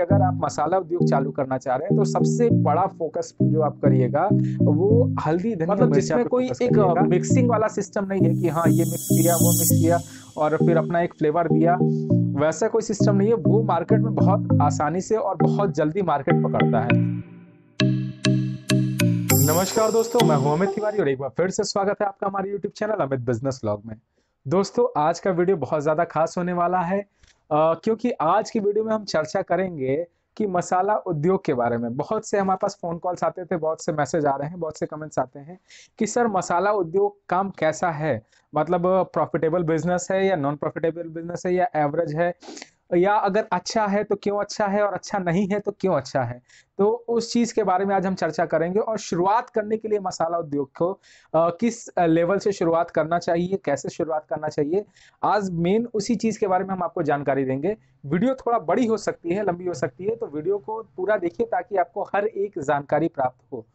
अगर आप मसाला उद्योग चालू करना चाह रहे हैं तो सबसे बड़ा फोकस जो आप करिएगा वो हल्दी धनिया मतलब जिसमें कोई एक मिक्सिंग वाला सिस्टम नहीं है कि हाँ ये मिक्स किया वो मिक्स किया और फिर अपना एक फ्लेवर दिया वैसा कोई सिस्टम नहीं है वो मार्केट में बहुत आसानी से और बहुत जल्दी मार्केट पकड़ता है नमस्कार दोस्तों मैं हूं अमित तिवारी और एक बार फिर से स्वागत है आपका हमारे YouTube channel Amit business blog में दोस्तों आज का वीडियो बहुत ज़्यादा खास होने वाला है क्योंकि आज की वीडियो में हम चर्चा करेंगे कि मसाला उद्योग के बारे में बहुत से हमारे पास फ़ोन कॉल्स आते थे बहुत से मैसेज आ रहे हैं बहुत से कमेंट्स आते हैं कि सर मसाला उद्योग काम कैसा है मतलब प्रॉफिटेबल बिजनेस है या नॉन प्रॉफिटेबल बिजनेस है या एवरेज है या अगर अच्छा है तो क्यों अच्छा है और अच्छा नहीं है तो क्यों अच्छा है तो उस चीज़ के बारे में आज हम चर्चा करेंगे और शुरुआत करने के लिए मसाला उद्योग को आ, किस लेवल से शुरुआत करना चाहिए कैसे शुरुआत करना चाहिए आज मेन उसी चीज़ के बारे में हम आपको जानकारी देंगे वीडियो थोड़ा बड़ी हो सकती है लंबी हो सकती है तो वीडियो को पूरा देखिए ताकि आपको हर एक जानकारी प्राप्त हो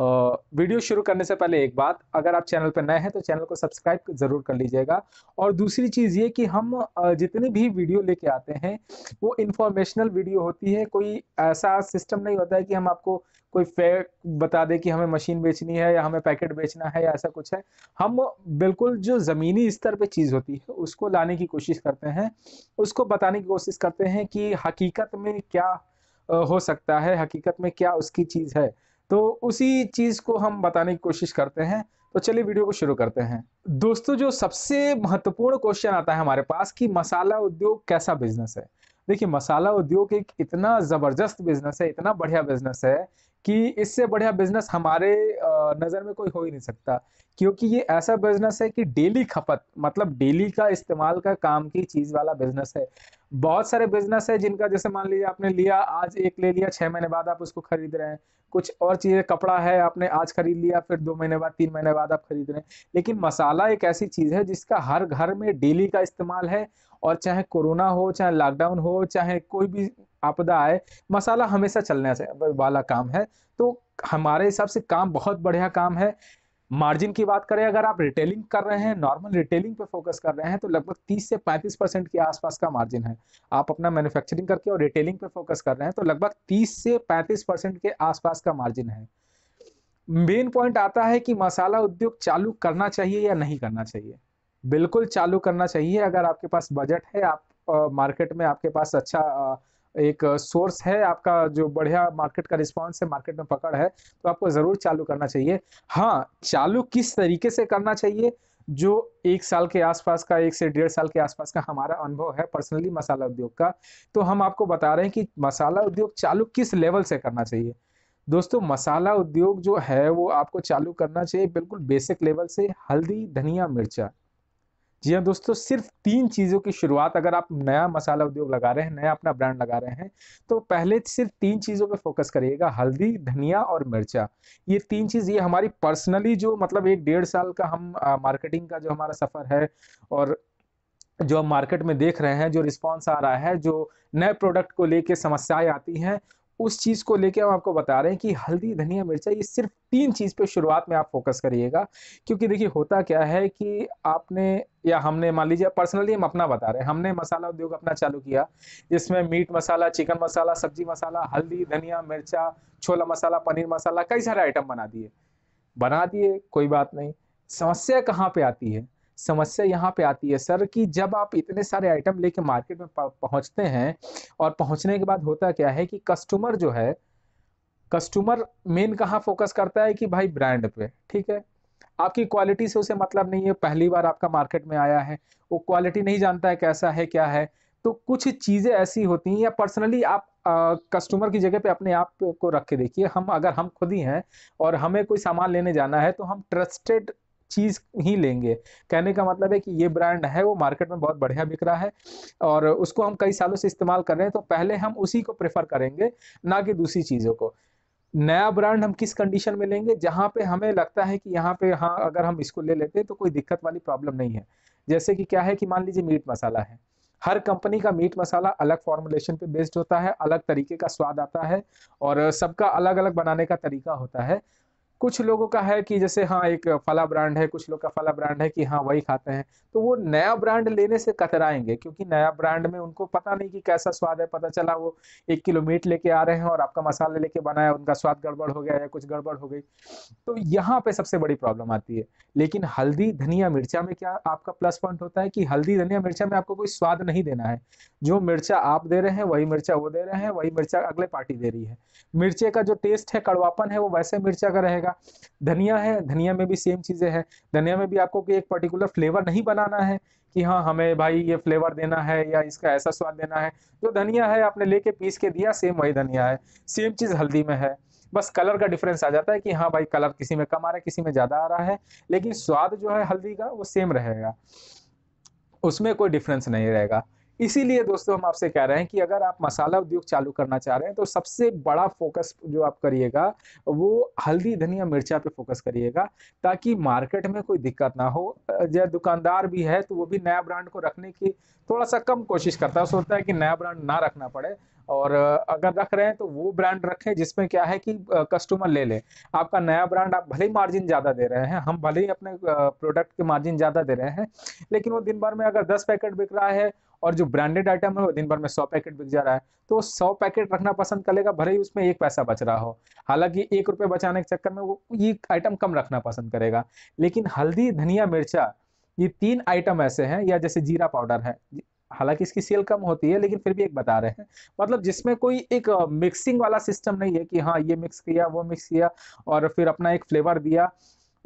वीडियो शुरू करने से पहले एक बात अगर आप चैनल पर नए हैं तो चैनल को सब्सक्राइब ज़रूर कर लीजिएगा और दूसरी चीज़ ये कि हम जितनी भी वीडियो लेके आते हैं वो इन्फॉर्मेशनल वीडियो होती है कोई ऐसा सिस्टम नहीं होता है कि हम आपको कोई फैक्ट बता दे कि हमें मशीन बेचनी है या हमें पैकेट बेचना है या ऐसा कुछ है हम बिल्कुल जो ज़मीनी स्तर पर चीज़ होती है उसको लाने की कोशिश करते हैं उसको बताने की कोशिश करते हैं कि हकीकत में क्या हो सकता है हकीकत में क्या उसकी चीज़ है तो उसी चीज़ को हम बताने की कोशिश करते हैं तो चलिए वीडियो को शुरू करते हैं दोस्तों जो सबसे महत्वपूर्ण क्वेश्चन आता है हमारे पास कि मसाला उद्योग कैसा बिजनेस है देखिए मसाला उद्योग एक इतना ज़बरदस्त बिजनेस है इतना बढ़िया बिजनेस है कि इससे बढ़िया बिजनेस हमारे नज़र में कोई हो ही नहीं सकता क्योंकि ये ऐसा बिजनेस है कि डेली खपत मतलब डेली का इस्तेमाल का काम की चीज़ वाला बिजनेस है बहुत सारे बिजनेस है जिनका जैसे मान लीजिए आपने लिया आज एक ले लिया छह महीने बाद आप उसको खरीद रहे हैं कुछ और चीज़ें कपड़ा है आपने आज खरीद लिया फिर दो महीने बाद तीन महीने बाद आप खरीद रहे हैं लेकिन मसाला एक ऐसी चीज़ है जिसका हर घर में डेली का इस्तेमाल है और चाहे कोरोना हो चाहे लॉकडाउन हो चाहे कोई भी आपदा आए मसाला हमेशा चलने वाला काम है तो हमारे हिसाब से काम बहुत बढ़िया काम है मार्जिन की बात करें अगर आप रिटेलिंग कर रहे हैं नॉर्मल रिटेलिंग पे फोकस कर रहे हैं तो लगभग 30 से 35 परसेंट के आसपास का मार्जिन है आप अपना मैन्युफैक्चरिंग करके और रिटेलिंग पे फोकस कर रहे हैं तो लगभग 30 से 35 परसेंट के आसपास का मार्जिन है मेन पॉइंट आता है कि मसाला उद्योग चालू करना चाहिए या नहीं करना चाहिए बिल्कुल चालू करना चाहिए अगर आपके पास बजट है आप मार्केट में आपके पास अच्छा एक सोर्स है आपका जो बढ़िया मार्केट का रिस्पॉन्स है मार्केट में पकड़ है तो आपको ज़रूर चालू करना चाहिए हाँ चालू किस तरीके से करना चाहिए जो एक साल के आसपास का एक से डेढ़ साल के आसपास का हमारा अनुभव है पर्सनली मसाला उद्योग का तो हम आपको बता रहे हैं कि मसाला उद्योग चालू किस लेवल से करना चाहिए दोस्तों मसाला उद्योग जो है वो आपको चालू करना चाहिए बिल्कुल बेसिक लेवल से हल्दी धनिया मिर्चा जी हाँ दोस्तों सिर्फ तीन चीज़ों की शुरुआत अगर आप नया मसाला उद्योग लगा रहे हैं नया अपना ब्रांड लगा रहे हैं तो पहले सिर्फ तीन चीज़ों पे फोकस करिएगा हल्दी धनिया और मिर्चा ये तीन चीज़ ये हमारी पर्सनली जो मतलब एक डेढ़ साल का हम आ, मार्केटिंग का जो हमारा सफ़र है और जो हम मार्केट में देख रहे हैं जो रिस्पॉन्स आ रहा है जो नए प्रोडक्ट को लेके समस्याएं आती हैं उस चीज़ को लेके हम आपको बता रहे हैं कि हल्दी धनिया मिर्चा ये सिर्फ तीन चीज़ पे शुरुआत में आप फोकस करिएगा क्योंकि देखिए होता क्या है कि आपने या हमने मान लीजिए पर्सनली हम अपना बता रहे हैं हमने मसाला उद्योग अपना चालू किया जिसमें मीट मसाला चिकन मसाला सब्जी मसाला हल्दी धनिया मिर्चा छोला मसाला पनीर मसाला कई सारे आइटम बना दिए बना दिए कोई बात नहीं समस्या कहाँ पे आती है समस्या यहाँ पे आती है सर कि जब आप इतने सारे आइटम लेके मार्केट में पहुँचते हैं और पहुँचने के बाद होता क्या है कि कस्टमर जो है कस्टमर मेन कहाँ फोकस करता है कि भाई ब्रांड पे ठीक है आपकी क्वालिटी से उसे मतलब नहीं है पहली बार आपका मार्केट में आया है वो क्वालिटी नहीं जानता है कैसा है क्या है तो कुछ चीज़ें ऐसी होती हैं या पर्सनली आप कस्टमर की जगह पे अपने आप को रख के देखिए हम अगर हम खुद ही हैं और हमें कोई सामान लेने जाना है तो हम ट्रस्टेड चीज़ ही लेंगे कहने का मतलब है कि ये ब्रांड है वो मार्केट में बहुत बढ़िया बिक रहा है और उसको हम कई सालों से इस्तेमाल कर रहे हैं तो पहले हम उसी को प्रेफर करेंगे ना कि दूसरी चीज़ों को नया ब्रांड हम किस कंडीशन में लेंगे जहाँ पे हमें लगता है कि यहाँ पे हाँ अगर हम इसको ले लेते हैं तो कोई दिक्कत वाली प्रॉब्लम नहीं है जैसे कि क्या है कि मान लीजिए मीट मसाला है हर कंपनी का मीट मसाला अलग फॉर्मुलेशन पे बेस्ड होता है अलग तरीके का स्वाद आता है और सबका अलग अलग बनाने का तरीका होता है कुछ लोगों का है कि जैसे हाँ एक फला ब्रांड है कुछ लोग का फला ब्रांड है कि हाँ वही खाते हैं तो वो नया ब्रांड लेने से कतराएंगे क्योंकि नया ब्रांड में उनको पता नहीं कि कैसा स्वाद है पता चला वो एक किलो मीट लेके आ रहे हैं और आपका मसाला लेके बनाया उनका स्वाद गड़बड़ हो गया या कुछ गड़बड़ हो गई तो यहाँ पे सबसे बड़ी प्रॉब्लम आती है लेकिन हल्दी धनिया मिर्चा में क्या आपका प्लस पॉइंट होता है कि हल्दी धनिया मिर्चा में आपको कोई स्वाद नहीं देना है जो मिर्चा आप दे रहे हैं वही मिर्चा वो दे रहे हैं वही मिर्चा अगले पार्टी दे रही है मिर्चे का जो टेस्ट है कड़वापन है वो वैसे मिर्चा का रहेगा जाएगा धनिया है धनिया में भी सेम चीज़ें हैं धनिया में भी आपको कि एक पर्टिकुलर फ्लेवर नहीं बनाना है कि हाँ हमें भाई ये फ्लेवर देना है या इसका ऐसा स्वाद देना है जो धनिया है आपने लेके पीस के दिया सेम वही धनिया है सेम चीज़ हल्दी में है बस कलर का डिफरेंस आ जाता है कि हाँ भाई कलर किसी में कम आ रहा है किसी में ज़्यादा आ रहा है लेकिन स्वाद जो है हल्दी का वो सेम रहेगा उसमें कोई डिफरेंस नहीं रहेगा इसीलिए दोस्तों हम आपसे कह रहे हैं कि अगर आप मसाला उद्योग चालू करना चाह रहे हैं तो सबसे बड़ा फोकस जो आप करिएगा वो हल्दी धनिया मिर्चा पे फोकस करिएगा ताकि मार्केट में कोई दिक्कत ना हो जब दुकानदार भी है तो वो भी नया ब्रांड को रखने की थोड़ा सा कम कोशिश करता है सोचता है कि नया ब्रांड ना रखना पड़े और अगर रख रहे हैं तो वो ब्रांड रखें जिसमें क्या है कि कस्टमर ले ले आपका नया ब्रांड आप भले ही मार्जिन ज़्यादा दे रहे हैं हम भले ही अपने प्रोडक्ट के मार्जिन ज़्यादा दे रहे हैं लेकिन वो दिन भर में अगर दस पैकेट बिक रहा है और जो ब्रांडेड आइटम है वो दिन भर में सौ पैकेट बिक जा रहा है तो सौ पैकेट रखना पसंद करेगा भले ही उसमें एक पैसा बच रहा हो हालांकि एक रुपये बचाने के चक्कर में वो ये आइटम कम रखना पसंद करेगा लेकिन हल्दी धनिया मिर्चा ये तीन आइटम ऐसे हैं या जैसे जीरा पाउडर है हालांकि इसकी सेल कम होती है लेकिन फिर भी एक बता रहे हैं मतलब जिसमें कोई एक मिक्सिंग वाला सिस्टम नहीं है कि हाँ ये मिक्स किया वो मिक्स किया और फिर अपना एक फ्लेवर दिया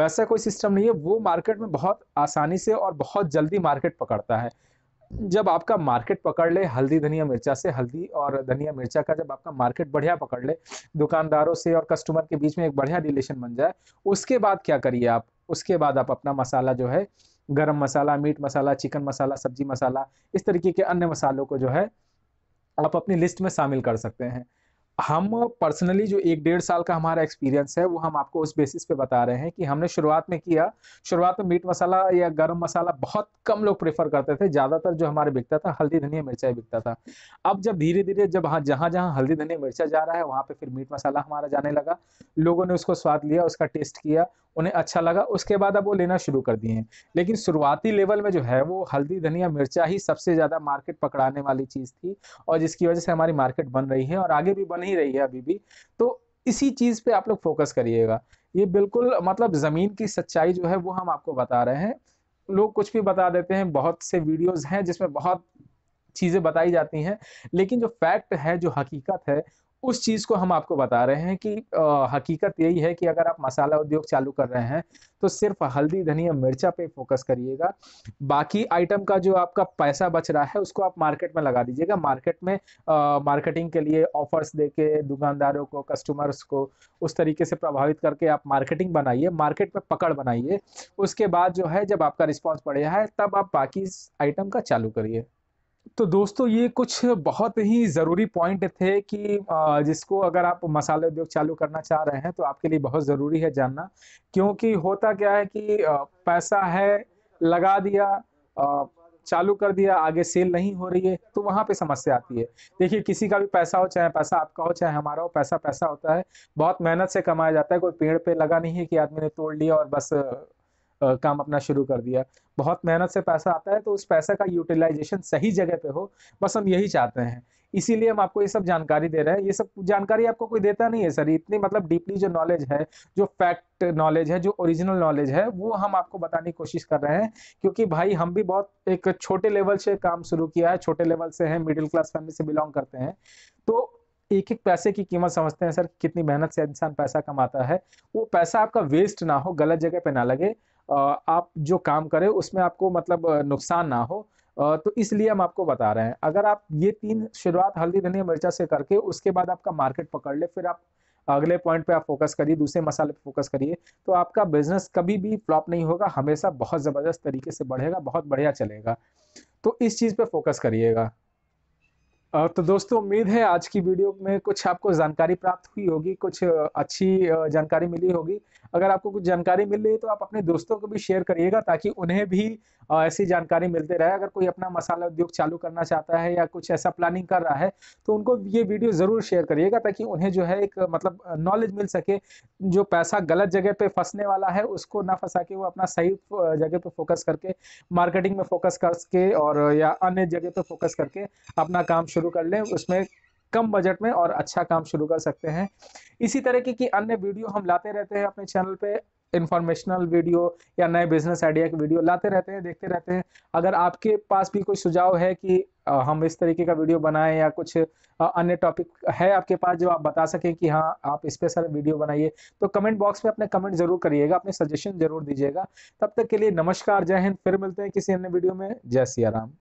वैसा कोई सिस्टम नहीं है वो मार्केट में बहुत आसानी से और बहुत जल्दी मार्केट पकड़ता है जब आपका मार्केट पकड़ ले हल्दी धनिया मिर्चा से हल्दी और धनिया मिर्चा का जब आपका मार्केट बढ़िया पकड़ ले दुकानदारों से और कस्टमर के बीच में एक बढ़िया रिलेशन बन जाए उसके बाद क्या करिए आप उसके बाद आप अपना मसाला जो है गरम मसाला मीट मसाला चिकन मसाला सब्जी मसाला इस तरीके के अन्य मसालों को जो है आप अपनी लिस्ट में शामिल कर सकते हैं हम पर्सनली जो एक डेढ़ साल का हमारा एक्सपीरियंस है वो हम आपको उस बेसिस पे बता रहे हैं कि हमने शुरुआत में किया शुरुआत में मीट मसाला या गरम मसाला बहुत कम लोग प्रेफर करते थे ज़्यादातर जो हमारे बिकता था हल्दी धनिया मिर्चा ही बिकता था अब जब धीरे धीरे जब हाँ जहाँ जहाँ हल्दी धनिया मिर्चा जा रहा है वहाँ पर फिर मीट मसाला हमारा जाने लगा लोगों ने उसको स्वाद लिया उसका टेस्ट किया उन्हें अच्छा लगा उसके बाद अब वो लेना शुरू कर दिए हैं लेकिन शुरुआती लेवल में जो है वो हल्दी धनिया मिर्चा ही सबसे ज़्यादा मार्केट पकड़ाने वाली चीज़ थी और जिसकी वजह से हमारी मार्केट बन रही है और आगे भी बन ही रही है अभी भी तो इसी चीज़ पे आप लोग फोकस करिएगा ये बिल्कुल मतलब ज़मीन की सच्चाई जो है वो हम आपको बता रहे हैं लोग कुछ भी बता देते हैं बहुत से वीडियोज़ हैं जिसमें बहुत चीज़ें बताई जाती हैं लेकिन जो फैक्ट है जो हकीकत है उस चीज़ को हम आपको बता रहे हैं कि आ, हकीकत यही है कि अगर आप मसाला उद्योग चालू कर रहे हैं तो सिर्फ हल्दी धनिया मिर्चा पे फोकस करिएगा बाकी आइटम का जो आपका पैसा बच रहा है उसको आप मार्केट में लगा दीजिएगा मार्केट में आ, मार्केटिंग के लिए ऑफर्स दे के दुकानदारों को कस्टमर्स को उस तरीके से प्रभावित करके आप मार्केटिंग बनाइए मार्केट में पकड़ बनाइए उसके बाद जो है जब आपका रिस्पॉन्स पड़े है तब आप बाकी आइटम का चालू करिए तो दोस्तों ये कुछ बहुत ही ज़रूरी पॉइंट थे कि जिसको अगर आप मसाले उद्योग चालू करना चाह रहे हैं तो आपके लिए बहुत ज़रूरी है जानना क्योंकि होता क्या है कि पैसा है लगा दिया चालू कर दिया आगे सेल नहीं हो रही है तो वहाँ पे समस्या आती है देखिए किसी का भी पैसा हो चाहे पैसा आपका हो चाहे हमारा हो पैसा पैसा होता है बहुत मेहनत से कमाया जाता है कोई पेड़ पे लगा नहीं है कि आदमी ने तोड़ लिया और बस काम अपना शुरू कर दिया बहुत मेहनत से पैसा आता है तो उस पैसा का यूटिलाइजेशन सही जगह पे हो बस हम यही चाहते हैं इसीलिए हम आपको ये सब जानकारी दे रहे हैं ये सब जानकारी आपको कोई देता नहीं है सर इतनी मतलब डीपली जो नॉलेज है जो फैक्ट नॉलेज है जो ओरिजिनल नॉलेज है वो हम आपको बताने की कोशिश कर रहे हैं क्योंकि भाई हम भी बहुत एक छोटे लेवल से काम शुरू किया है छोटे लेवल से है मिडिल क्लास फैमिली से बिलोंग करते हैं तो एक एक पैसे की कीमत समझते हैं सर कितनी मेहनत से इंसान पैसा कमाता है वो पैसा आपका वेस्ट ना हो गलत जगह पे ना लगे आप जो काम करें उसमें आपको मतलब नुकसान ना हो तो इसलिए हम आपको बता रहे हैं अगर आप ये तीन शुरुआत हल्दी धनिया मिर्चा से करके उसके बाद आपका मार्केट पकड़ ले फिर आप अगले पॉइंट पे आप फोकस करिए दूसरे मसाले पे फोकस करिए तो आपका बिजनेस कभी भी फ्लॉप नहीं होगा हमेशा बहुत ज़बरदस्त तरीके से बढ़ेगा बहुत बढ़िया चलेगा तो इस चीज़ पे फोकस करिएगा तो दोस्तों उम्मीद है आज की वीडियो में कुछ आपको जानकारी प्राप्त हुई होगी कुछ अच्छी जानकारी मिली होगी अगर आपको कुछ जानकारी मिल रही है तो आप अपने दोस्तों को भी शेयर करिएगा ताकि उन्हें भी ऐसी जानकारी मिलते रहे अगर कोई अपना मसाला उद्योग चालू करना चाहता है या कुछ ऐसा प्लानिंग कर रहा है तो उनको ये वीडियो ज़रूर शेयर करिएगा ताकि उन्हें जो है एक मतलब नॉलेज मिल सके जो पैसा गलत जगह पर फंसने वाला है उसको ना फंसा के वो अपना सही जगह पर फोकस करके मार्केटिंग में फोकस करके और या अन्य जगह पर फोकस करके अपना काम शुरू शुरू कर लें उसमें कम बजट में और अच्छा काम शुरू कर सकते हैं इसी तरह की अन्य वीडियो हम लाते रहते हैं अपने चैनल पे इन्फॉर्मेशनल वीडियो या नए बिजनेस आइडिया के वीडियो लाते रहते हैं देखते रहते हैं अगर आपके पास भी कोई सुझाव है कि हम इस तरीके का वीडियो बनाएं या कुछ अन्य टॉपिक है आपके पास जो आप बता सकें कि हाँ आप इस पर सर वीडियो बनाइए तो कमेंट बॉक्स में अपने कमेंट जरूर करिएगा अपने सजेशन जरूर दीजिएगा तब तक के लिए नमस्कार जय हिंद फिर मिलते हैं किसी अन्य वीडियो में जय सिया